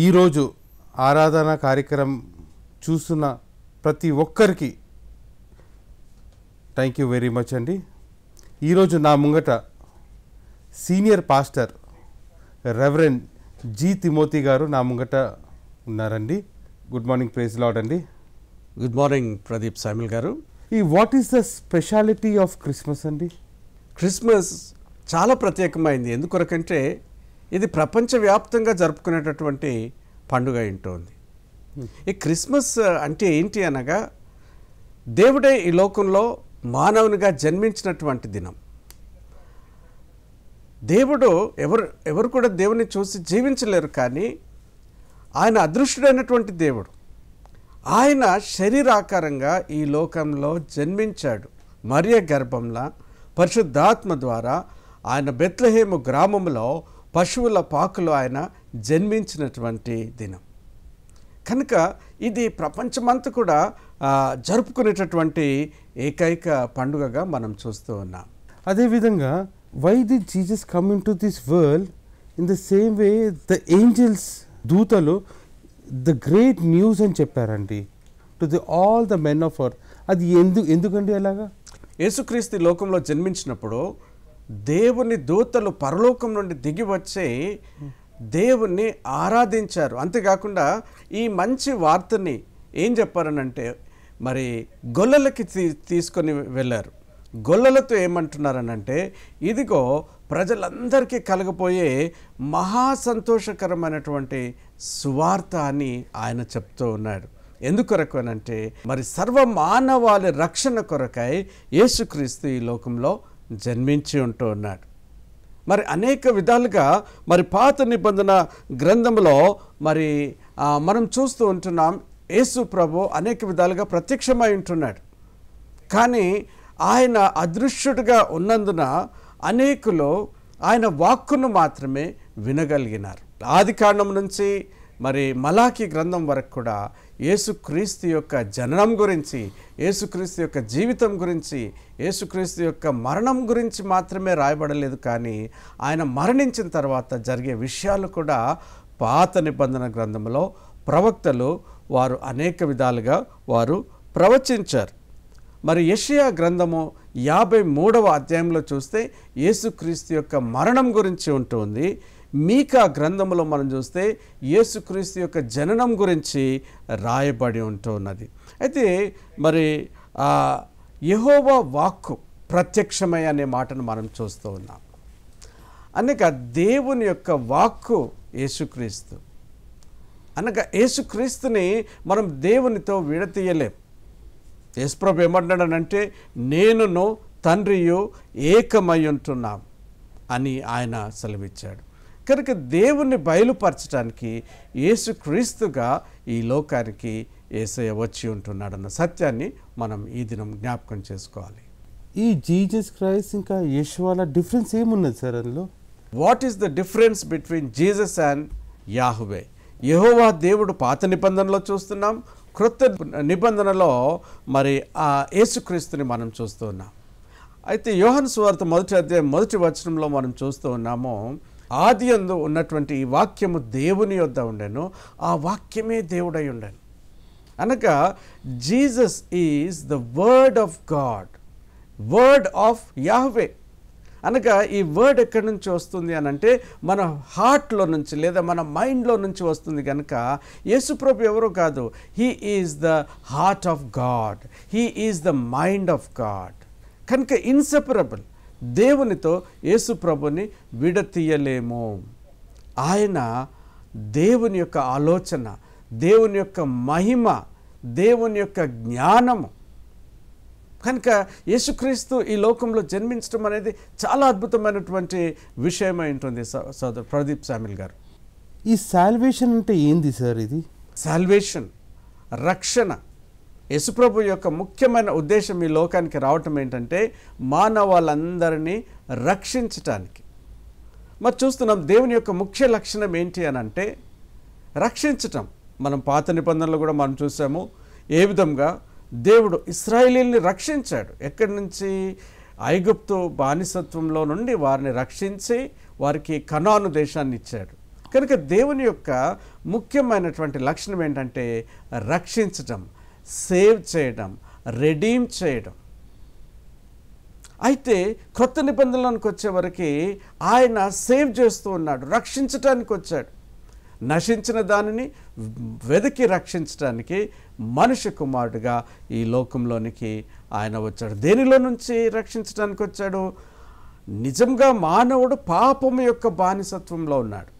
ఈరోజు ఆరాధన కార్యక్రమం చూస్తున్న ప్రతి ఒక్కరికి థ్యాంక్ యూ వెరీ మచ్ అండి ఈరోజు నా ముంగట senior pastor reverend G Timothy గారు నా ముంగట ఉన్నారండి గుడ్ మార్నింగ్ ప్రైజ్ లాడ్ అండి గుడ్ మార్నింగ్ ప్రదీప్ సామిల్ గారు ఈ what is the speciality of Christmas అండి క్రిస్మస్ చాలా ప్రత్యేకమైంది ఎందుకొరకంటే ఇది ప్రపంచవ్యాప్తంగా జరుపుకునేటటువంటి పండుగ ఉంటుంది ఈ క్రిస్మస్ అంటే ఏంటి అనగా దేవుడే ఈ లోకంలో మానవునిగా జన్మించినటువంటి దినం దేవుడు ఎవరు ఎవరు కూడా దేవుని చూసి జీవించలేరు కానీ ఆయన అదృష్టుడైనటువంటి దేవుడు ఆయన శరీరాకారంగా ఈ లోకంలో జన్మించాడు మరియ గర్భంలా పరిశుద్ధాత్మ ద్వారా ఆయన బెత్లహేము గ్రామంలో పశువుల పాకులో ఆయన జన్మించినటువంటి దినం కనుక ఇది ప్రపంచమంతా కూడా జరుపుకునేటటువంటి ఏకైక పండుగగా మనం చూస్తూ ఉన్నాం అదేవిధంగా why the Jesus coming to this world in the same way the angels దూతలు ద గ్రేట్ న్యూస్ అని చెప్పారండి to the all the men of earth అది ఎందు ఎందుకండి అలాగా యేసుక్రీస్తు లోకంలో జన్మించినప్పుడు దేవుని దూతలు పరలోకం నుండి దిగి వచ్చి దేవుణ్ణి ఆరాధించారు అంతేకాకుండా ఈ మంచి వార్తని ఏం చెప్పారనంటే మరి గొల్లలకి తీ తీసుకొని వెళ్ళారు గొల్లలతో ఏమంటున్నారనంటే ఇదిగో ప్రజలందరికీ కలగపోయే మహా సంతోషకరమైనటువంటి సువార్త అని ఆయన చెప్తూ ఉన్నాడు ఎందుకొరకు అనంటే మరి సర్వ మానవాళి రక్షణ కొరకై యేసుక్రీస్తు ఈ లోకంలో జన్మించి ఉంటూ ఉన్నాడు మరి అనేక విధాలుగా మరి పాత నిబంధన గ్రంథంలో మరి మనం చూస్తూ ఉంటున్నాం యేసు ప్రభు అనేక విధాలుగా ప్రత్యక్షమై ఉంటున్నాడు కానీ ఆయన అదృశ్యుడిగా ఉన్నందున అనేకులు ఆయన వాక్కును మాత్రమే వినగలిగినారు ఆది నుంచి మరి మలాఖీ గ్రంథం వరకు కూడా ఏసుక్రీస్తు యొక్క జననం గురించి ఏసుక్రీస్తు యొక్క జీవితం గురించి ఏసుక్రీస్తు యొక్క మరణం గురించి మాత్రమే రాయబడలేదు కానీ ఆయన మరణించిన తర్వాత జరిగే విషయాలు కూడా పాత నిబంధన గ్రంథంలో ప్రవక్తలు వారు అనేక విధాలుగా వారు ప్రవచించారు మరి యషయా గ్రంథము యాభై మూడవ అధ్యాయంలో చూస్తే యేసుక్రీస్తు యొక్క మరణం గురించి ఉంటుంది మీకా గ్రంథంలో మనం చూస్తే యేసుక్రీస్తు యొక్క జననం గురించి రాయబడి ఉంటున్నది అయితే మరి యహోవా వాక్కు ప్రత్యక్షమై అనే మాటను మనం చూస్తూ ఉన్నాం అనగా దేవుని యొక్క వాక్కు యేసుక్రీస్తు అనగా యేసుక్రీస్తుని మనం దేవునితో విడతీయలేం యేసుప్రభు ఏమంటున్నాడంటే నేనును తండ్రియు ఏకమై ఉంటున్నాం అని ఆయన సెలవిచ్చాడు కనుక దేవుణ్ణి బయలుపరచడానికి యేసుక్రీస్తుగా ఈ లోకానికి ఏసయ వచ్చి ఉంటున్నాడన్న సత్యాన్ని మనం ఈ దినం జ్ఞాపకం చేసుకోవాలి ఈ జీజస్ క్రైస్ట్ ఇంకా యేసువాల డిఫరెన్స్ ఏమున్నది సార్ అందులో what is the difference between Jesus and Yahweh యహోవా దేవుడు పాత నిబంధనలో చూస్తున్నాం క్రొత్త నిబంధనలో మరి ఆ యేసుక్రీస్తుని మనం చూస్తూ ఉన్నాం అయితే యోహన్ సువార్త మొదటి అధ్యాయం మొదటి వచనంలో మనం చూస్తూ ఉన్నాము ఆది అందు ఉన్నటువంటి ఈ వాక్యము దేవుని యొద్ద ఉండెను ఆ వాక్యమే దేవుడై ఉండను అనగా Jesus is the word of God word of Yahweh అనగా ఈ వర్డ్ ఎక్కడి నుంచి వస్తుంది అని అంటే మన హార్ట్లో నుంచి లేదా మన మైండ్లో నుంచి వస్తుంది కనుక యేసుప్రభు ఎవరు కాదు he is the heart of God he is the mind of God కనుక ఇన్సెపరబుల్ దేవునితో యేసు ప్రభుని విడతీయలేము ఆయన దేవుని యొక్క ఆలోచన దేవుని యొక్క మహిమ దేవుని యొక్క జ్ఞానము కనుక యేసుక్రీస్తు ఈ లోకంలో జన్మించడం అనేది చాలా అద్భుతమైనటువంటి విషయమై ఉంటుంది సోదరు ప్రదీప్ సామిల్ గారు ఈ సాల్వేషన్ అంటే ఏంది సార్ ఇది సాల్వేషన్ రక్షణ యశుప్రభు యొక్క ముఖ్యమైన ఉద్దేశం ఈ లోకానికి రావటం ఏంటంటే మానవాళ్ళందరినీ రక్షించటానికి మరి చూస్తున్నాం దేవుని యొక్క ముఖ్య లక్షణం ఏంటి అని అంటే రక్షించటం మనం పాత నిబంధనలు కూడా మనం చూసాము ఏ విధంగా దేవుడు ఇస్రాయలీల్ని రక్షించాడు ఎక్కడి నుంచి ఐగుప్తు బానిసత్వంలో నుండి వారిని రక్షించి వారికి కనాను దేశాన్ని ఇచ్చాడు కనుక దేవుని యొక్క ముఖ్యమైనటువంటి లక్షణం ఏంటంటే రక్షించటం సేవ్ చేయడం రెడీమ్ చేయడం అయితే క్రొత్త నిబంధనలకు వచ్చేవరకు ఆయన సేవ్ చేస్తూ ఉన్నాడు రక్షించటానికి వచ్చాడు నశించిన దానిని వెతికి రక్షించడానికి మనిషి కుమారుడుగా ఈ లోకంలోనికి ఆయన వచ్చాడు దేనిలో నుంచి రక్షించడానికి వచ్చాడు నిజంగా మానవుడు పాపం యొక్క బానిసత్వంలో ఉన్నాడు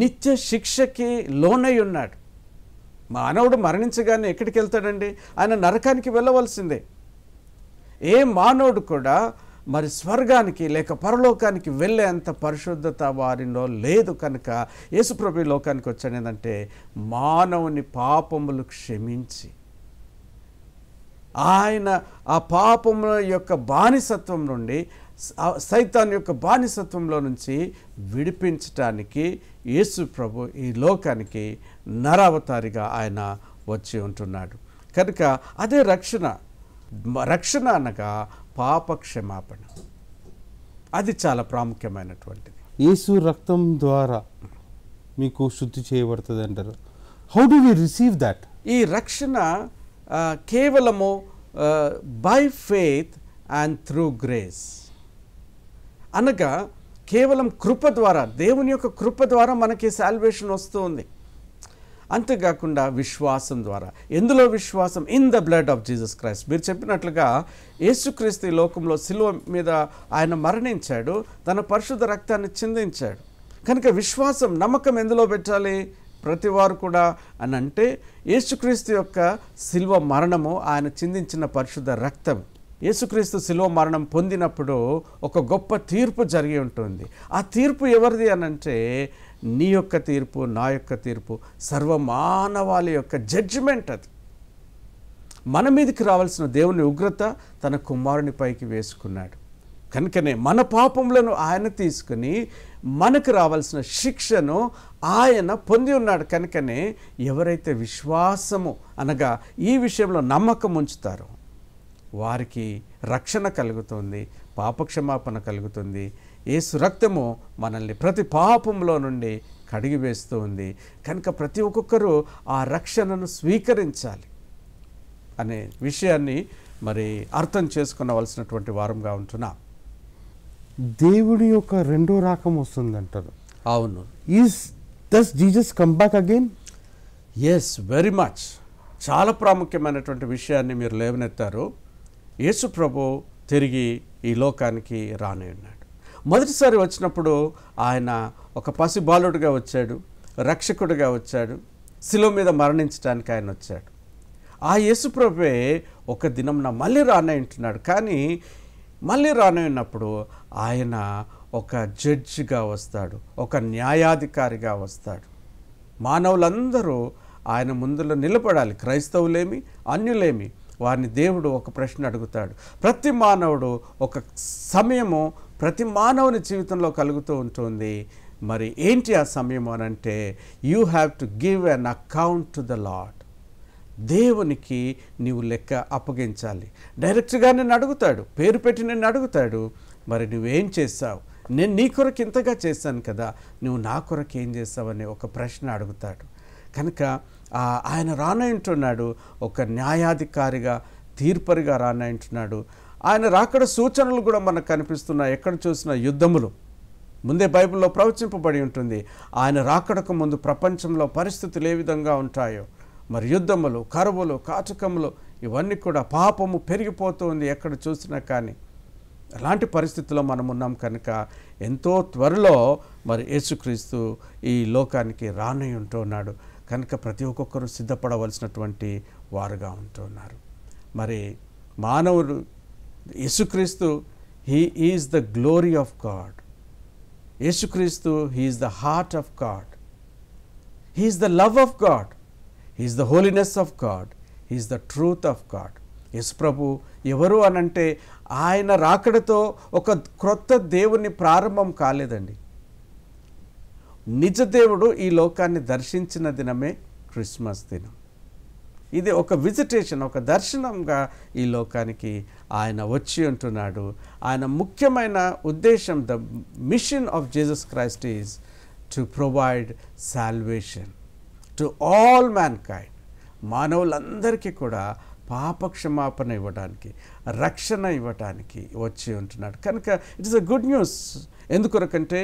నిత్య శిక్షకి లోనై ఉన్నాడు మానవుడు మరణించగానే ఎక్కడికి వెళ్తాడండి ఆయన నరకానికి వెళ్ళవలసిందే ఏ మానవుడు కూడా మరి స్వర్గానికి లేక పరలోకానికి వెళ్ళేంత పరిశుద్ధత వారిలో లేదు కనుక యేసుప్రభు లోకానికి వచ్చాడు ఏంటంటే మానవుని పాపములు క్షమించి ఆయన ఆ పాపముల యొక్క బానిసత్వం నుండి సైతాన్ యొక్క బానిసత్వంలో నుంచి విడిపించటానికి యేసు ప్రభు ఈ లోకానికి నరావతారిగా ఆయన వచ్చి ఉంటున్నాడు కనుక అదే రక్షణ రక్షణ అనగా పాప అది చాలా ప్రాముఖ్యమైనటువంటిది యేసు రక్తం ద్వారా మీకు శుద్ధి చేయబడుతుంది అంటారు how do we receive that ఈ రక్షణ కేవలము by faith and through grace అనగా కేవలం కృప ద్వారా దేవుని యొక్క కృప ద్వారా మనకి శాల్వేషన్ వస్తూ ఉంది అంతేకాకుండా విశ్వాసం ద్వారా ఎందులో విశ్వాసం in the blood of Jesus Christ మీరు చెప్పినట్లుగా యేసుక్రీస్తు ఈ లోకంలో సిల్వ మీద ఆయన మరణించాడు తన పరిశుద్ధ రక్తాన్ని చిందించాడు కనుక విశ్వాసం నమ్మకం ఎందులో పెట్టాలి ప్రతివారు కూడా అని అంటే యేసుక్రీస్తు యొక్క సిల్వ మరణము ఆయన చిందించిన పరిశుద్ధ రక్తం యేసుక్రీస్తు శిలో మరణం పొందినప్పుడు ఒక గొప్ప తీర్పు జరిగి ఉంటుంది ఆ తీర్పు ఎవరిది అనంటే నీ యొక్క తీర్పు నా యొక్క తీర్పు సర్వమానవాళి యొక్క జడ్జిమెంట్ అది మన మీదకి రావాల్సిన దేవుని ఉగ్రత తన కుమారుని పైకి వేసుకున్నాడు కనుకనే మన పాపములను ఆయన తీసుకుని మనకు రావాల్సిన శిక్షను ఆయన పొంది ఉన్నాడు కనుకనే ఎవరైతే విశ్వాసము అనగా ఈ విషయంలో నమ్మకం ఉంచుతారో వారికి రక్షణ కలుగుతుంది పాపక్షమాపణ కలుగుతుంది ఏసు రక్తము మనల్ని ప్రతి పాపంలో నుండి వేస్తూ ఉంది కనుక ప్రతి ఒక్కొక్కరూ ఆ రక్షణను స్వీకరించాలి అనే విషయాన్ని మరి అర్థం చేసుకునవలసినటువంటి వారంగా ఉంటున్నా దేవుడి యొక్క రెండో రాకం వస్తుందంటారు అవును is does Jesus come back again yes very much చాలా ప్రాముఖ్యమైనటువంటి విషయాన్ని మీరు లేవనెత్తారు యేసు ప్రభు తిరిగి ఈ లోకానికి రాని ఉన్నాడు మొదటిసారి వచ్చినప్పుడు ఆయన ఒక పసి బాలుడిగా వచ్చాడు రక్షకుడిగా వచ్చాడు శిలువ మీద మరణించడానికి ఆయన వచ్చాడు ఆ యేసుప్రభే ఒక దినంన మళ్ళీ రానే ఉంటున్నాడు కానీ మళ్ళీ రానే ఉన్నప్పుడు ఆయన ఒక జడ్జిగా వస్తాడు ఒక న్యాయాధికారిగా వస్తాడు మానవులందరూ ఆయన ముందులో నిలబడాలి క్రైస్తవులేమి అన్యులేమి వారిని దేవుడు ఒక ప్రశ్న అడుగుతాడు ప్రతి మానవుడు ఒక సమయము ప్రతి మానవుని జీవితంలో కలుగుతూ ఉంటుంది మరి ఏంటి ఆ సమయం అంటే you have to give an account to the lord దేవునికి నీవు లెక్క అప్పగించాలి డైరెక్ట్గా నేను అడుగుతాడు పేరు పెట్టి నేను అడుగుతాడు మరి నువ్వేం చేస్తావు నేను నీ కొరకు ఇంతగా చేశాను కదా నువ్వు నా కొరకు ఏం చేస్తావని ఒక ప్రశ్న అడుగుతాడు కనుక ఆయన రానంటున్నాడు ఒక న్యాయాధికారిగా తీర్పరిగా రానంటున్నాడు ఆయన రాకడ సూచనలు కూడా మనకు కనిపిస్తున్నాయి ఎక్కడ చూసినా యుద్ధములు ముందే బైబిల్లో ప్రవచింపబడి ఉంటుంది ఆయన రాకడకు ముందు ప్రపంచంలో పరిస్థితులు ఏ విధంగా ఉంటాయో మరి యుద్ధములు కరువులు కాచకములు ఇవన్నీ కూడా పాపము పెరిగిపోతుంది ఎక్కడ చూసినా కానీ అలాంటి పరిస్థితుల్లో మనం ఉన్నాం కనుక ఎంతో త్వరలో మరి యేసుక్రీస్తు ఈ లోకానికి రానై ఉంటున్నాడు కనుక ప్రతి ఒక్కొక్కరు సిద్ధపడవలసినటువంటి వారుగా ఉంటున్నారు మరి మానవుడు యేసుక్రీస్తు he is the glory of God యేసుక్రీస్తు he is the heart of God he is the love of God he is the holiness of God he is the truth of God యశుప్రభు ఎవరు అనంటే ఆయన రాకడతో ఒక క్రొత్త దేవుని ప్రారంభం కాలేదండి నిజదేవుడు ఈ లోకాన్ని దర్శించిన దినమే క్రిస్మస్ దినం ఇది ఒక విజిటేషన్ ఒక దర్శనంగా ఈ లోకానికి ఆయన వచ్చి ఉంటున్నాడు ఆయన ముఖ్యమైన ఉద్దేశం the mission of Jesus Christ is to provide salvation to all kind మానవులందరికీ కూడా పాపక్షమాపణ ఇవ్వడానికి రక్షణ ఇవ్వటానికి వచ్చి ఉంటున్నాడు కనుక it is a good news ఎందుకొరకంటే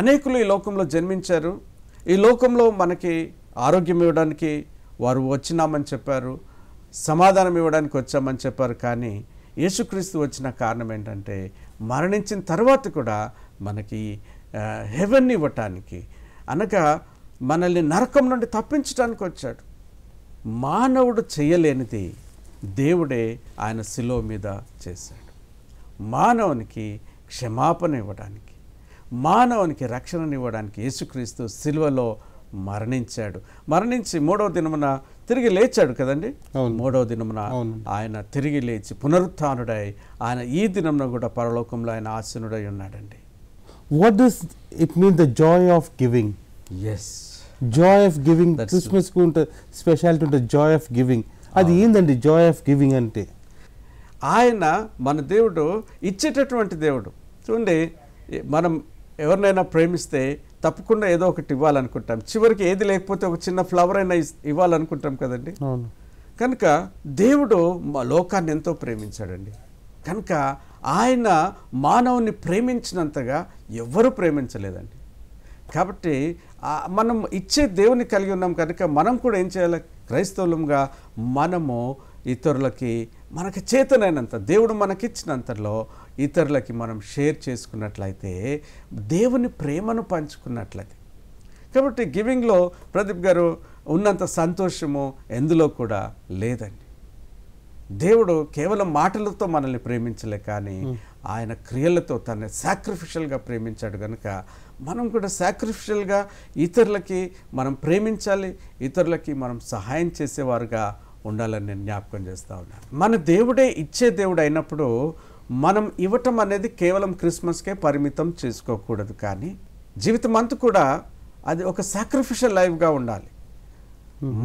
అనేకులు ఈ లోకంలో జన్మించారు ఈ లోకంలో మనకి ఆరోగ్యం ఇవ్వడానికి వారు వచ్చినామని చెప్పారు సమాధానం ఇవ్వడానికి వచ్చామని చెప్పారు కానీ యేసుక్రీస్తు వచ్చిన కారణం ఏంటంటే మరణించిన తర్వాత కూడా మనకి హెవెన్ ఇవ్వటానికి అనగా మనల్ని నరకం నుండి తప్పించడానికి వచ్చాడు మానవుడు చేయలేనిది దేవుడే ఆయన శిలో మీద చేశాడు మానవునికి క్షమాపణ ఇవ్వడానికి మానవునికి రక్షణనివ్వడానికి యేసుక్రీస్తు సిల్వలో మరణించాడు మరణించి మూడవ దినమున తిరిగి లేచాడు కదండి మూడవ దినమున ఆయన తిరిగి లేచి పునరుత్డై ఆయన ఈ దినమున కూడా పరలోకంలో ఆయన ఆసీనుడై ఉన్నాడండి what does it mean the joy of giving yes joy of giving క్రిస్మస్కి ఉంటుంది స్పెషాలిటీ ఉంటే జాయ్ ఆఫ్ గివింగ్ అది ఏందండి జాయ్ ఆఫ్ గివింగ్ అంటే ఆయన మన దేవుడు ఇచ్చేటటువంటి దేవుడు చూడండి మనం ఎవరినైనా ప్రేమిస్తే తప్పకుండా ఏదో ఒకటి ఇవ్వాలనుకుంటాం చివరికి ఏది లేకపోతే ఒక చిన్న ఫ్లవర్ అయినా ఇవ్వాలనుకుంటాం కదండి కనుక దేవుడు మా లోకాన్ని ఎంతో ప్రేమించాడండి కనుక ఆయన మానవుని ప్రేమించినంతగా ఎవ్వరూ ప్రేమించలేదండి కాబట్టి మనం ఇచ్చే దేవుని కలిగి ఉన్నాం కనుక మనం కూడా ఏం చేయాలి క్రైస్తవులంగా మనము ఇతరులకి మనకి చేతనైనంత దేవుడు మనకిచ్చినంతలో ఇతరులకి మనం షేర్ చేసుకున్నట్లయితే దేవుని ప్రేమను పంచుకున్నట్లయితే కాబట్టి గివింగ్లో ప్రదీప్ గారు ఉన్నంత సంతోషము ఎందులో కూడా లేదండి దేవుడు కేవలం మాటలతో మనల్ని ప్రేమించలే కానీ ఆయన క్రియలతో తన సాక్రిఫిషియల్గా ప్రేమించాడు కనుక మనం కూడా సాక్రిఫిషియల్గా ఇతరులకి మనం ప్రేమించాలి ఇతరులకి మనం సహాయం చేసేవారుగా ఉండాలని నేను జ్ఞాపకం చేస్తూ ఉన్నాను మన దేవుడే ఇచ్చే దేవుడు అయినప్పుడు మనం ఇవ్వటం అనేది కేవలం క్రిస్మస్కే పరిమితం చేసుకోకూడదు కానీ జీవితం కూడా అది ఒక సాక్రిఫిషియల్ లైఫ్గా ఉండాలి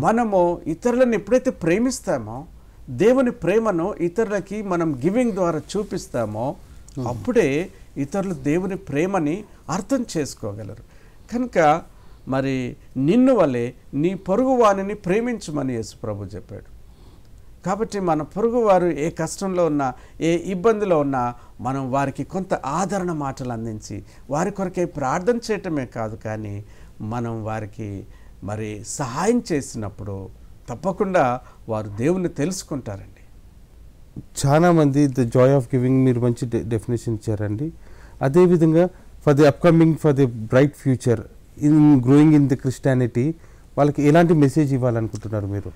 మనము ఇతరులను ఎప్పుడైతే ప్రేమిస్తామో దేవుని ప్రేమను ఇతరులకి మనం గివింగ్ ద్వారా చూపిస్తామో అప్పుడే ఇతరులు దేవుని ప్రేమని అర్థం చేసుకోగలరు కనుక మరి నిన్ను వలె నీ పొరుగు వాణిని ప్రేమించమని యేసు ప్రభు చెప్పాడు కాబట్టి మన పొరుగువారు ఏ కష్టంలో ఉన్నా ఏ ఇబ్బందిలో ఉన్నా మనం వారికి కొంత ఆదరణ మాటలు అందించి వారి కొరకే ప్రార్థన చేయటమే కాదు కానీ మనం వారికి మరి సహాయం చేసినప్పుడు తప్పకుండా వారు దేవుని తెలుసుకుంటారండి చాలామంది ద జాయ్ ఆఫ్ గివింగ్ మీరు మంచి డెఫినేషన్ ఇచ్చారండి అదేవిధంగా for the upcoming for the bright future in growing in the Christianity వాళ్ళకి ఎలాంటి మెసేజ్ ఇవ్వాలనుకుంటున్నారు మీరు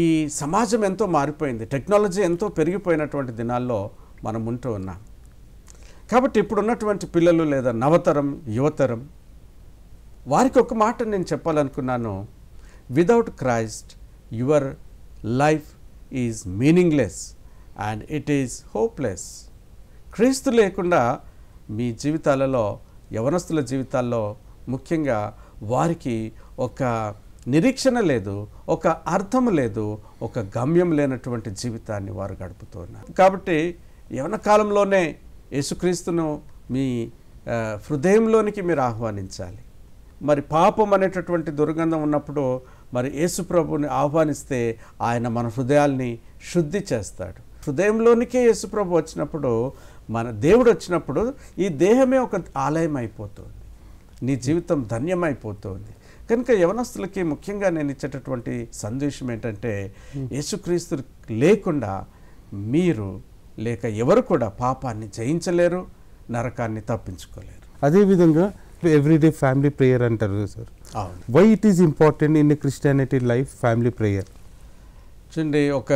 ఈ సమాజం ఎంతో మారిపోయింది టెక్నాలజీ ఎంతో పెరిగిపోయినటువంటి దినాల్లో మనం ఉంటూ ఉన్నాం కాబట్టి ఇప్పుడున్నటువంటి పిల్లలు లేదా నవతరం యువతరం వారికి ఒక మాట నేను చెప్పాలనుకున్నాను without Christ your life is meaningless and it is hopeless క్రీస్తు లేకుండా మీ జీవితాలలో యవనస్తుల జీవితాల్లో ముఖ్యంగా వారికి ఒక నిరీక్షణ లేదు ఒక అర్థం లేదు ఒక గమ్యం లేనటువంటి జీవితాన్ని వారు గడుపుతున్నారు కాబట్టి యవన కాలంలోనే యేసుక్రీస్తును మీ హృదయంలోనికి మీరు ఆహ్వానించాలి మరి పాపం అనేటటువంటి దుర్గంధం ఉన్నప్పుడు మరి యేసు ప్రభుని ఆహ్వానిస్తే ఆయన మన హృదయాల్ని శుద్ధి చేస్తాడు హృదయంలోనికే యేసు ప్రభు వచ్చినప్పుడు మన దేవుడు వచ్చినప్పుడు ఈ దేహమే ఒక ఆలయం అయిపోతుంది నీ జీవితం ధన్యమైపోతుంది కనుక యవనస్తులకి ముఖ్యంగా నేను ఇచ్చేటటువంటి సందేశం ఏంటంటే యేసుక్రీస్తు లేకుండా మీరు లేక ఎవరు కూడా పాపాన్ని జయించలేరు నరకాన్ని తప్పించుకోలేరు అదేవిధంగా ఎవ్రీడే ఫ్యామిలీ ప్రేయర్ అంటారు sir why it is important in Christianity life family prayer చూడండి ఒక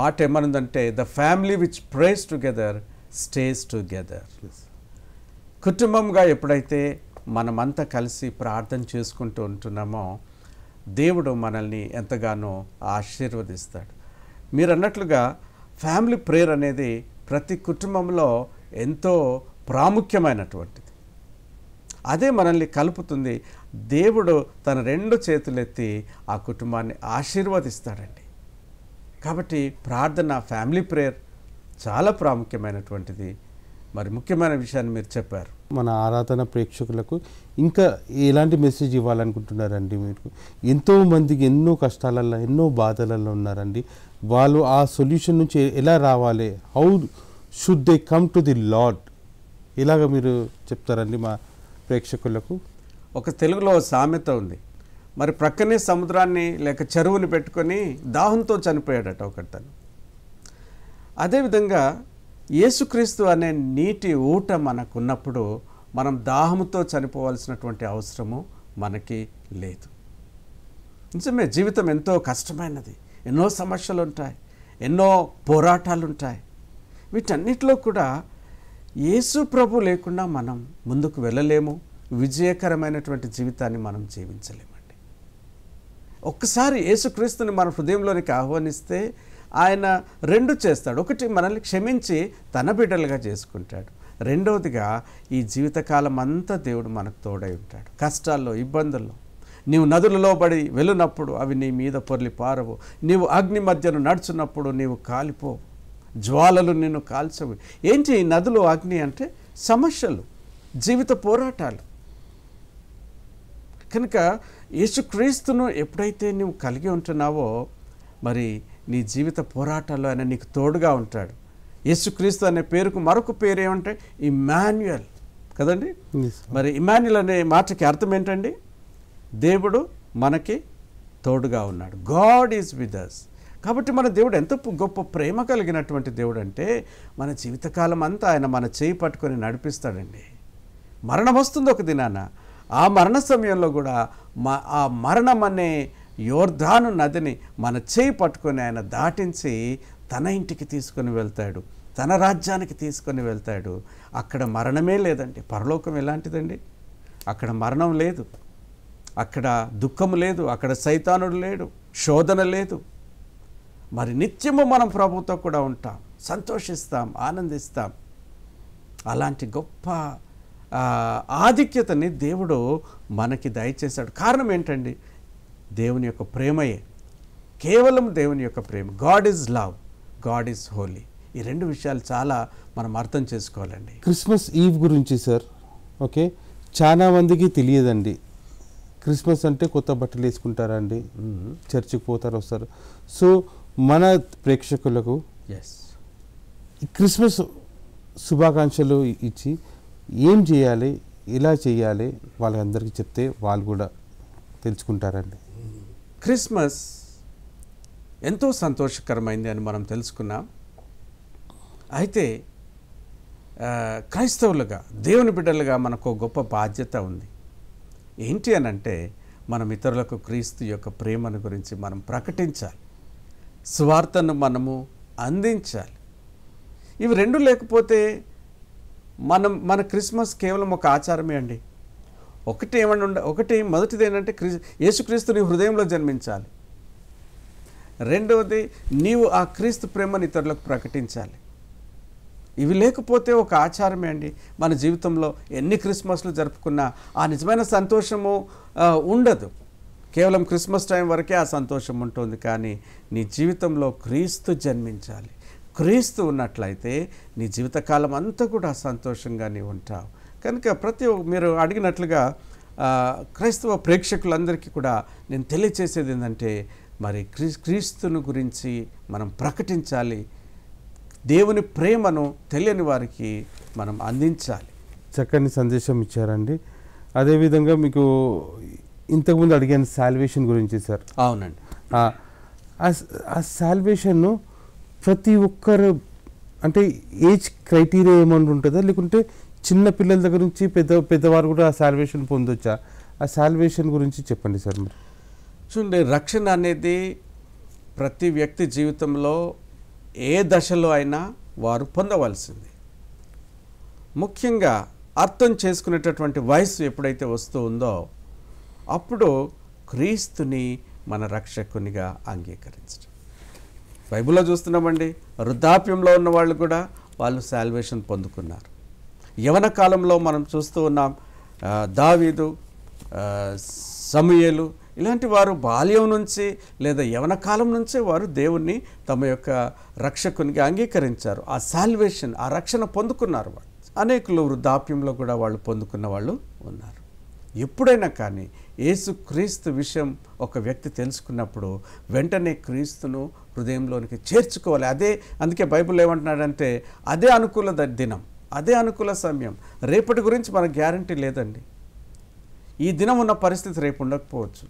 మాట ఏమనుందంటే the family which prays together stays together కుటుంబంగా ఎప్పుడైతే మనమంతా కలిసి ప్రార్థన చేసుకుంటూ ఉంటున్నామో దేవుడు మనల్ని ఎంతగానో ఆశీర్వదిస్తాడు మీరు అన్నట్లుగా ఫ్యామిలీ ప్రేయర్ అనేది ప్రతి కుటుంబంలో ఎంతో ప్రాముఖ్యమైనటువంటిది అదే మనల్ని కలుపుతుంది దేవుడు తన రెండు చేతులెత్తి ఆ కుటుంబాన్ని ఆశీర్వదిస్తాడండి కాబట్టి ప్రార్థన ఫ్యామిలీ ప్రేయర్ చాలా ప్రాముఖ్యమైనటువంటిది మరి ముఖ్యమైన విషయాన్ని మీరు చెప్పారు మన ఆరాధన ప్రేక్షకులకు ఇంకా ఎలాంటి మెసేజ్ ఇవ్వాలనుకుంటున్నారండి మీకు ఎంతో మందికి ఎన్నో కష్టాలలో ఎన్నో బాధలలో ఉన్నారండి వాళ్ళు ఆ సొల్యూషన్ నుంచి ఎలా రావాలి how should they come to the lord ఇలాగ మీరు చెప్తారండి మా ప్రేక్షకులకు ఒక తెలుగులో సామెత ఉంది మరి ప్రక్కనే సముద్రాన్ని లేక చెరువుని పెట్టుకొని దాహంతో చనిపోయాడట ఒకటి తను అదేవిధంగా యేసుక్రీస్తు అనే నీటి ఊట మనకున్నప్పుడు మనం దాహంతో చనిపోవాల్సినటువంటి అవసరము మనకి లేదు నిజమే జీవితం ఎంతో కష్టమైనది ఎన్నో సమస్యలు ఉంటాయి ఎన్నో పోరాటాలు ఉంటాయి వీటన్నిటిలో కూడా యేసు ప్రభు లేకుండా మనం ముందుకు వెళ్ళలేము విజయకరమైనటువంటి జీవితాన్ని మనం జీవించలేమండి ఒక్కసారి యేసుక్రీస్తుని మన హృదయంలోనికి ఆహ్వానిస్తే ఆయన రెండు చేస్తాడు ఒకటి మనల్ని క్షమించి తన బిడ్డలుగా చేసుకుంటాడు రెండవదిగా ఈ జీవితకాలం అంతా దేవుడు మనకు తోడై ఉంటాడు కష్టాల్లో ఇబ్బందుల్లో నీవు నదులలో పడి వెళ్ళినప్పుడు అవి నీ మీద పొర్లి పారవు నీవు అగ్ని మధ్యను నడుచున్నప్పుడు నీవు కాలిపోవు జ్వాలలు నిన్ను కాల్చవు ఏంటి నదులు అగ్ని అంటే సమస్యలు జీవిత పోరాటాలు కనుక యేసుక్రీస్తును ఎప్పుడైతే నువ్వు కలిగి ఉంటున్నావో మరి నీ జీవిత పోరాటాల్లో ఆయన నీకు తోడుగా ఉంటాడు యేసుక్రీస్తు అనే పేరుకు మరొక పేరు ఏమంటే ఇమాన్యుయల్ కదండి మరి ఇమాన్యుల్ అనే మాటకి అర్థం ఏంటండి దేవుడు మనకి తోడుగా ఉన్నాడు గాడ్ ఈజ్ విత్ అస్ కాబట్టి మన దేవుడు ఎంత గొప్ప ప్రేమ కలిగినటువంటి దేవుడు అంటే మన జీవితకాలం అంతా ఆయన మన చేయి పట్టుకొని నడిపిస్తాడండి మరణం వస్తుంది ఒక దినాన ఆ మరణ సమయంలో కూడా మా ఆ మరణం అనే యోర్ధాను నదిని మన చేయి పట్టుకొని ఆయన దాటించి తన ఇంటికి తీసుకొని వెళ్తాడు తన రాజ్యానికి తీసుకొని వెళ్తాడు అక్కడ మరణమే లేదండి పరలోకం ఎలాంటిదండి అక్కడ మరణం లేదు అక్కడ దుఃఖం లేదు అక్కడ సైతానుడు లేడు శోధన లేదు మరి నిత్యము మనం ప్రభుతో కూడా ఉంటాం సంతోషిస్తాం ఆనందిస్తాం అలాంటి గొప్ప ఆధిక్యతని దేవుడు మనకి దయచేశాడు కారణం ఏంటండి దేవుని యొక్క ప్రేమయే కేవలం దేవుని యొక్క ప్రేమ God is love God is holy ఈ రెండు విషయాలు చాలా మనం అర్థం చేసుకోవాలండి క్రిస్మస్ ఈవ్ గురించి సార్ ఓకే చాలా మందికి తెలియదండి క్రిస్మస్ అంటే కొత్త బట్టలు వేసుకుంటారండి చర్చికి పోతారు వస్తారు సో మన ప్రేక్షకులకు ఎస్ క్రిస్మస్ శుభాకాంక్షలు ఇచ్చి ఏం చేయాలి ఇలా చేయాలి వాళ్ళందరికీ చెప్తే వాళ్ళు కూడా తెలుసుకుంటారండి క్రిస్మస్ ఎంతో సంతోషకరమైంది అని మనం తెలుసుకున్నాం అయితే క్రైస్తవులుగా దేవుని బిడ్డలుగా మనకు గొప్ప బాధ్యత ఉంది ఏంటి అని అంటే మనం ఇతరులకు క్రీస్తు యొక్క ప్రేమను గురించి మనం ప్రకటించాలి స్వార్థను మనము అందించాలి ఇవి రెండు లేకపోతే మనం మన క్రిస్మస్ కేవలం ఒక ఆచారమే అండి ఒకటి ఏమన్నా ఉండ ఒకటి మొదటిది ఏంటంటే క్రీ యేసుక్రీస్తు నీ హృదయంలో జన్మించాలి రెండవది నీవు ఆ క్రీస్తు ప్రేమను ఇతరులకు ప్రకటించాలి ఇవి లేకపోతే ఒక ఆచారమే అండి మన జీవితంలో ఎన్ని క్రిస్మస్లు జరుపుకున్నా ఆ నిజమైన సంతోషము ఉండదు కేవలం క్రిస్మస్ టైం వరకే ఆ సంతోషం ఉంటుంది కానీ నీ జీవితంలో క్రీస్తు జన్మించాలి క్రీస్తు ఉన్నట్లయితే నీ జీవితకాలం అంతా కూడా సంతోషంగా నీవు ఉంటావు కనుక ప్రతి మీరు అడిగినట్లుగా క్రైస్తవ ప్రేక్షకులందరికీ కూడా నేను తెలియచేసేది ఏంటంటే మరి క్రీస్తును గురించి మనం ప్రకటించాలి దేవుని ప్రేమను తెలియని వారికి మనం అందించాలి చక్కని సందేశం ఇచ్చారండి అదేవిధంగా మీకు ఇంతకుముందు అడిగాను శాల్వేషన్ గురించి సార్ అవునండి ఆ శాల్వేషన్ను ప్రతి ఒక్కరు అంటే ఏజ్ క్రైటీరియా ఏమన్నా ఉంటుందా లేకుంటే చిన్న పిల్లల దగ్గర నుంచి పెద్ద పెద్దవారు కూడా ఆ శాల్వేషన్ పొందొచ్చా ఆ శాల్వేషన్ గురించి చెప్పండి సార్ మీరు చూడండి రక్షణ అనేది ప్రతి వ్యక్తి జీవితంలో ఏ దశలో అయినా వారు పొందవలసింది ముఖ్యంగా అర్థం చేసుకునేటటువంటి వయసు ఎప్పుడైతే వస్తూ ఉందో అప్పుడు క్రీస్తుని మన రక్షకునిగా అంగీకరించడం బైబిల్లో చూస్తున్నామండి వృద్ధాప్యంలో ఉన్న వాళ్ళు కూడా వాళ్ళు శాల్వేషన్ పొందుకున్నారు యవన కాలంలో మనం చూస్తూ ఉన్నాం దావీదు సమయలు ఇలాంటి వారు బాల్యం నుంచి లేదా యవన కాలం నుంచే వారు దేవుణ్ణి తమ యొక్క రక్షకునికి అంగీకరించారు ఆ శాల్వేషన్ ఆ రక్షణ పొందుకున్నారు వాళ్ళు అనేకులు వృద్ధాప్యంలో కూడా వాళ్ళు పొందుకున్న వాళ్ళు ఉన్నారు ఎప్పుడైనా కానీ యేసు క్రీస్తు విషయం ఒక వ్యక్తి తెలుసుకున్నప్పుడు వెంటనే క్రీస్తును హృదయంలోనికి చేర్చుకోవాలి అదే అందుకే బైబుల్ ఏమంటున్నాడంటే అదే అనుకూల దినం అదే అనుకూల సమయం రేపటి గురించి మన గ్యారంటీ లేదండి ఈ దినం ఉన్న పరిస్థితి రేపు ఉండకపోవచ్చు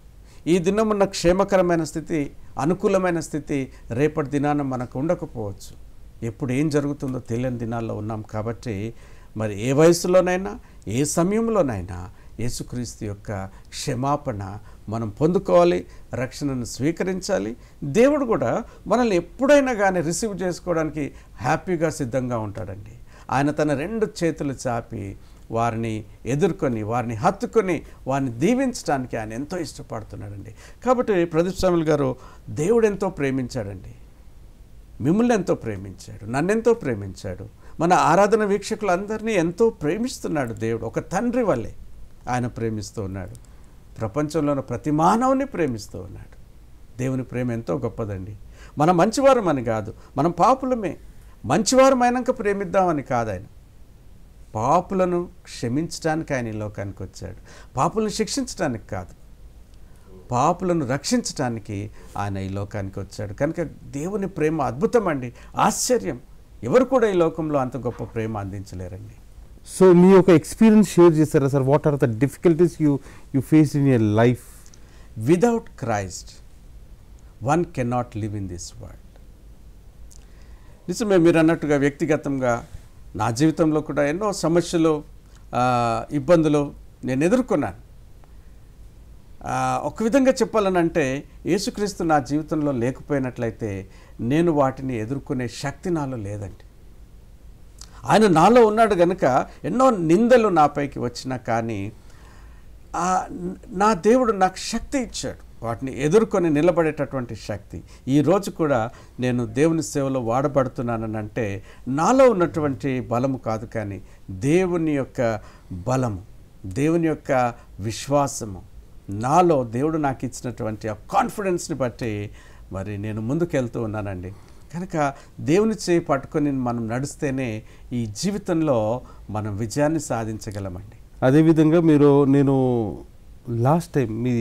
ఈ దినం ఉన్న క్షేమకరమైన స్థితి అనుకూలమైన స్థితి రేపటి దినాన మనకు ఉండకపోవచ్చు ఎప్పుడు ఏం జరుగుతుందో తెలియని దినాల్లో ఉన్నాం కాబట్టి మరి ఏ వయసులోనైనా ఏ సమయంలోనైనా యేసుక్రీస్తు యొక్క క్షమాపణ మనం పొందుకోవాలి రక్షణను స్వీకరించాలి దేవుడు కూడా మనల్ని ఎప్పుడైనా కానీ రిసీవ్ చేసుకోవడానికి హ్యాపీగా సిద్ధంగా ఉంటాడండి ఆయన తన రెండు చేతులు చాపి వారిని ఎదుర్కొని వారిని హత్తుకొని వారిని దీవించడానికి ఆయన ఎంతో ఇష్టపడుతున్నాడండి కాబట్టి ప్రదీప్ స్వామి గారు దేవుడు ఎంతో ప్రేమించాడండి మిమ్మల్ని ఎంతో ప్రేమించాడు నన్నెంతో ప్రేమించాడు మన ఆరాధన వీక్షకులందరినీ ఎంతో ప్రేమిస్తున్నాడు దేవుడు ఒక తండ్రి వల్లే ఆయన ప్రేమిస్తూ ఉన్నాడు ప్రపంచంలో ప్రతి మానవుని ప్రేమిస్తూ ఉన్నాడు దేవుని ప్రేమ ఎంతో గొప్పదండి మనం మంచివారు అని కాదు మనం పాపులమే మంచివారు అయినాక ప్రేమిద్దామని కాదు ఆయన పాపులను క్షమించడానికి ఆయన ఈ లోకానికి వచ్చాడు పాపులను శిక్షించడానికి కాదు పాపులను రక్షించడానికి ఆయన ఈ లోకానికి వచ్చాడు కనుక దేవుని ప్రేమ అద్భుతం అండి ఆశ్చర్యం ఎవరు కూడా ఈ లోకంలో అంత గొప్ప ప్రేమ అందించలేరండి సో మీ యొక్క ఎక్స్పీరియన్స్ షేర్ చేస్తారా sir what are the difficulties you you face in your life without Christ one can not live in this world నిజమే మీరు అన్నట్టుగా వ్యక్తిగతంగా నా జీవితంలో కూడా ఎన్నో సమస్యలు ఇబ్బందులు నేను ఎదుర్కొన్నాను ఒక విధంగా చెప్పాలనంటే యేసుక్రీస్తు నా జీవితంలో లేకపోయినట్లయితే నేను వాటిని ఎదుర్కొనే శక్తి నాలో లేదండి ఆయన నాలో ఉన్నాడు గనుక ఎన్నో నిందలు నాపైకి వచ్చినా కానీ నా దేవుడు నాకు శక్తి ఇచ్చాడు వాటిని ఎదుర్కొని నిలబడేటటువంటి శక్తి ఈరోజు కూడా నేను దేవుని సేవలో వాడబడుతున్నానని అంటే నాలో ఉన్నటువంటి బలము కాదు కానీ దేవుని యొక్క బలము దేవుని యొక్క విశ్వాసము నాలో దేవుడు నాకు ఇచ్చినటువంటి ఆ కాన్ఫిడెన్స్ని బట్టి మరి నేను ముందుకెళ్తూ ఉన్నానండి కనుక దేవుని చేయి పట్టుకొని మనం నడిస్తేనే ఈ జీవితంలో మనం విజయాన్ని సాధించగలమండి అదేవిధంగా మీరు నేను లాస్ట్ టైం మీ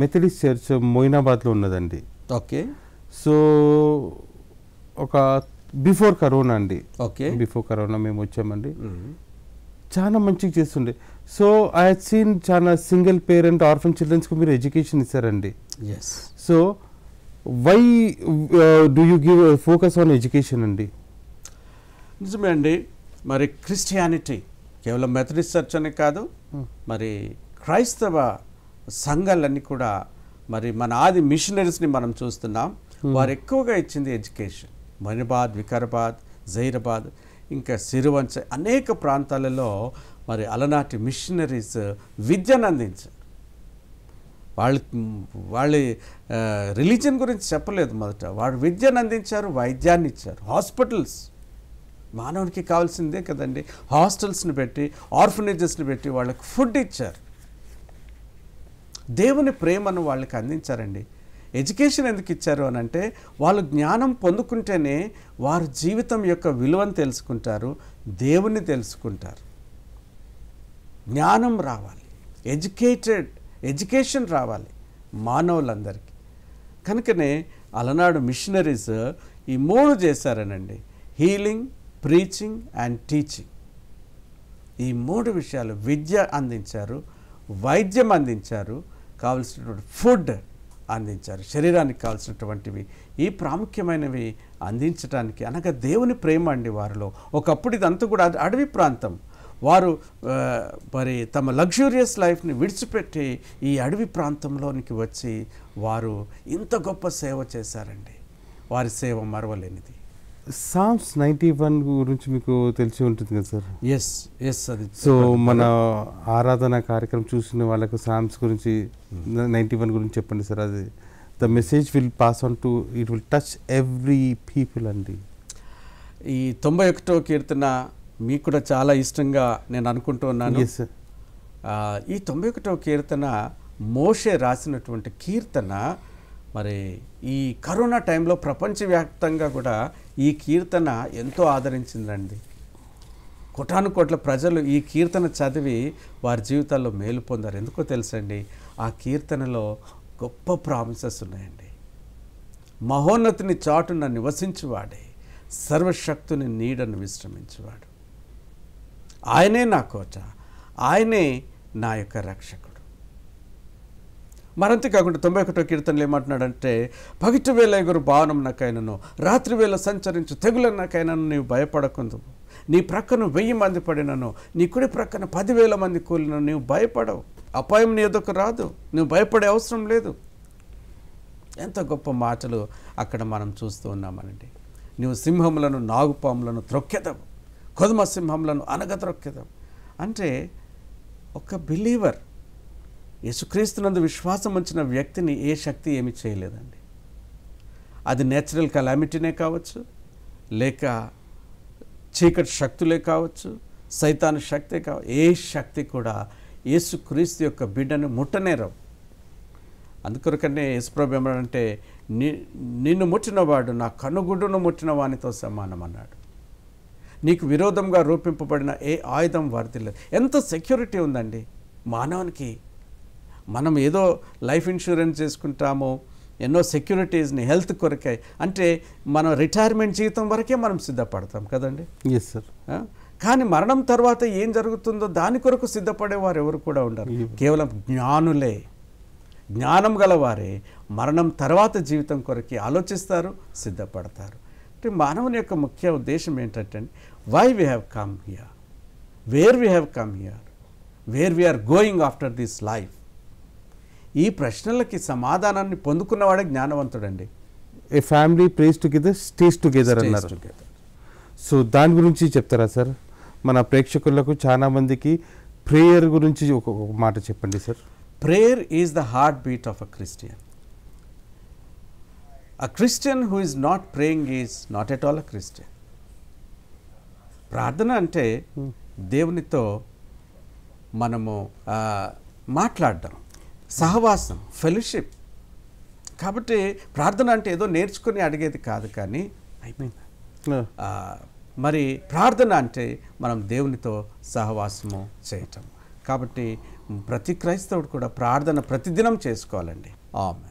మెథడిస్ట్ చర్చ్ మొయినాబాద్లో ఉన్నదండి ఓకే సో ఒక బిఫోర్ కరోనా అండి ఓకే బిఫోర్ కరోనా మేము వచ్చామండి చాలా మంచిగా చేస్తుండే సో ఐ హెడ్ సీన్ చాలా సింగిల్ పేరెంట్ ఆర్ఫన్ చిల్డ్రన్స్కి మీరు ఎడ్యుకేషన్ ఇస్తారండి yes so why do you give focus on education అండి నిజమే అండి మరి క్రిస్టియానిటీ కేవలం మెథడిస్ట్ చర్చ్ అనే కాదు మరి క్రైస్తవ సంఘాలన్నీ కూడా మరి మన ఆది మిషనరీస్ని మనం చూస్తున్నాం hmm. వారు ఎక్కువగా ఇచ్చింది ఎడ్యుకేషన్ మణిబాద్ వికారాబాద్ జైరాబాద్ ఇంకా సిరువంచ అనేక ప్రాంతాలలో మరి అలనాటి మిషనరీస్ విద్యను అందించారు వాళ్ళ వాళ్ళ రిలీజన్ గురించి చెప్పలేదు మొదట వాళ్ళు విద్యను అందించారు వైద్యాన్ని ఇచ్చారు హాస్పిటల్స్ మానవునికి కావాల్సిందే కదండి హాస్టల్స్ని పెట్టి ఆర్ఫనేజెస్ని పెట్టి వాళ్ళకి ఫుడ్ ఇచ్చారు దేవుని ప్రేమను వాళ్ళకి అందించారండి ఎడ్యుకేషన్ ఎందుకు ఇచ్చారు అని అంటే వాళ్ళు జ్ఞానం పొందుకుంటేనే వారు జీవితం యొక్క విలువను తెలుసుకుంటారు దేవుని తెలుసుకుంటారు జ్ఞానం రావాలి ఎడ్యుకేటెడ్ ఎడ్యుకేషన్ రావాలి మానవులందరికీ కనుకనే అలనాడు మిషనరీస్ ఈ మూడు చేశారనండి హీలింగ్ ప్రీచింగ్ అండ్ టీచింగ్ ఈ మూడు విషయాలు విద్య అందించారు వైద్యం అందించారు కావలసినటువంటి ఫుడ్ అందించారు శరీరానికి కావాల్సినటువంటివి ఈ ప్రాముఖ్యమైనవి అందించడానికి అనగా దేవుని ప్రేమ అండి వారిలో ఒకప్పుడు ఇదంతా కూడా అడవి ప్రాంతం వారు మరి తమ లగ్జూరియస్ లైఫ్ని విడిచిపెట్టి ఈ అడవి ప్రాంతంలోనికి వచ్చి వారు ఇంత గొప్ప సేవ చేశారండి వారి సేవ మరవలేనిది సామ్స్ నైంటీ వన్ గురించి మీకు తెలిసి ఉంటుంది కదా సార్ ఎస్ ఎస్ అది సో మన ఆరాధన కార్యక్రమం చూసిన వాళ్ళకు సామ్స్ గురించి నైంటీ hmm. వన్ గురించి చెప్పండి సార్ అది the message will pass on to it will touch every people అండి ఈ తొంభై ఒకటో కీర్తన మీకు కూడా చాలా ఇష్టంగా నేను అనుకుంటూ ఉన్నాను ఈ తొంభై ఒకటో కీర్తన మోషే రాసినటువంటి కీర్తన మరి ఈ కరోనా టైంలో ప్రపంచవ్యాప్తంగా కూడా ఈ కీర్తన ఎంతో ఆదరించిందండి కోటాను కోట్ల ప్రజలు ఈ కీర్తన చదివి వారి జీవితాల్లో మేలు పొందారు ఎందుకో తెలుసండి ఆ కీర్తనలో గొప్ప ప్రామిసెస్ ఉన్నాయండి మహోన్నతిని చాటున నివసించువాడే సర్వశక్తుని నీడను విశ్రమించేవాడు ఆయనే నా కోట ఆయనే నా యొక్క రక్షకుడు మరంతే కాకుండా తొంభై ఒకటో కీర్తనలు ఏమంటున్నాడంటే పగిటి వేల ఎగురు భావనం నాకైనను రాత్రి వేళ సంచరించు తెగుల నాకైనాను నీవు భయపడకుందు నీ ప్రక్కన వెయ్యి మంది పడినను నీ కుడి ప్రక్కన పదివేల మంది కూలినను నువ్వు భయపడవు అపాయం నీ ఎదుకు రాదు నువ్వు భయపడే అవసరం లేదు ఎంత గొప్ప మాటలు అక్కడ మనం చూస్తూ ఉన్నామనండి నువ్వు సింహములను నాగుపాములను త్రొక్కెదవు కొదుమ సింహములను అనగ త్రొక్కెదవు అంటే ఒక బిలీవర్ యేసుక్రీస్తునందు విశ్వాసం ఉంచిన వ్యక్తిని ఏ శక్తి ఏమి చేయలేదండి అది నేచురల్ కలామిటీనే కావచ్చు లేక చీకటి శక్తులే కావచ్చు సైతాను శక్తే కావచ్చు ఏ శక్తి కూడా యేసుక్రీస్తు యొక్క బిడ్డను ముట్టనేరవు అందుకొరకనే యేసుప్రభు ఏమన్నాడంటే ని నిన్ను ముట్టినవాడు నా కనుగుడును ముట్టిన వానితో సమానం అన్నాడు నీకు విరోధంగా రూపింపబడిన ఏ ఆయుధం వారిది లేదు ఎంత సెక్యూరిటీ ఉందండి మానవునికి మనం ఏదో లైఫ్ ఇన్సూరెన్స్ చేసుకుంటాము ఎన్నో సెక్యూరిటీస్ని హెల్త్ కొరకే అంటే మనం రిటైర్మెంట్ జీవితం వరకే మనం సిద్ధపడతాం కదండి ఎస్ సార్ కానీ మరణం తర్వాత ఏం జరుగుతుందో దాని కొరకు సిద్ధపడేవారు ఎవరు కూడా ఉండరు mm-hmm. కేవలం జ్ఞానులే జ్ఞానం గలవారే మరణం తర్వాత జీవితం కొరకే ఆలోచిస్తారు సిద్ధపడతారు అంటే మానవుని యొక్క ముఖ్య ఉద్దేశం ఏంటంటే why we have come here where we have come here where we are going after this life ఈ ప్రశ్నలకి సమాధానాన్ని పొందుకున్నవాడే జ్ఞానవంతుడండి a family prays together stays together అన్నారు సో దాని గురించి చెప్తారా సార్ మన ప్రేక్షకులకు చాలామందికి ప్రేయర్ గురించి ఒక మాట చెప్పండి sir prayer is the heartbeat of a Christian a Christian who is not praying is not at all a Christian ప్రార్థన అంటే hmm. దేవునితో మనము మాట్లాడడం సహవాసం ఫెలోషిప్ కాబట్టి ప్రార్థన అంటే ఏదో నేర్చుకుని అడిగేది కాదు కానీ అయిపోయింది మరి ప్రార్థన అంటే మనం దేవునితో సహవాసము చేయటం కాబట్టి ప్రతి క్రైస్తవుడు కూడా ప్రార్థన ప్రతిదినం చేసుకోవాలండి ఆమె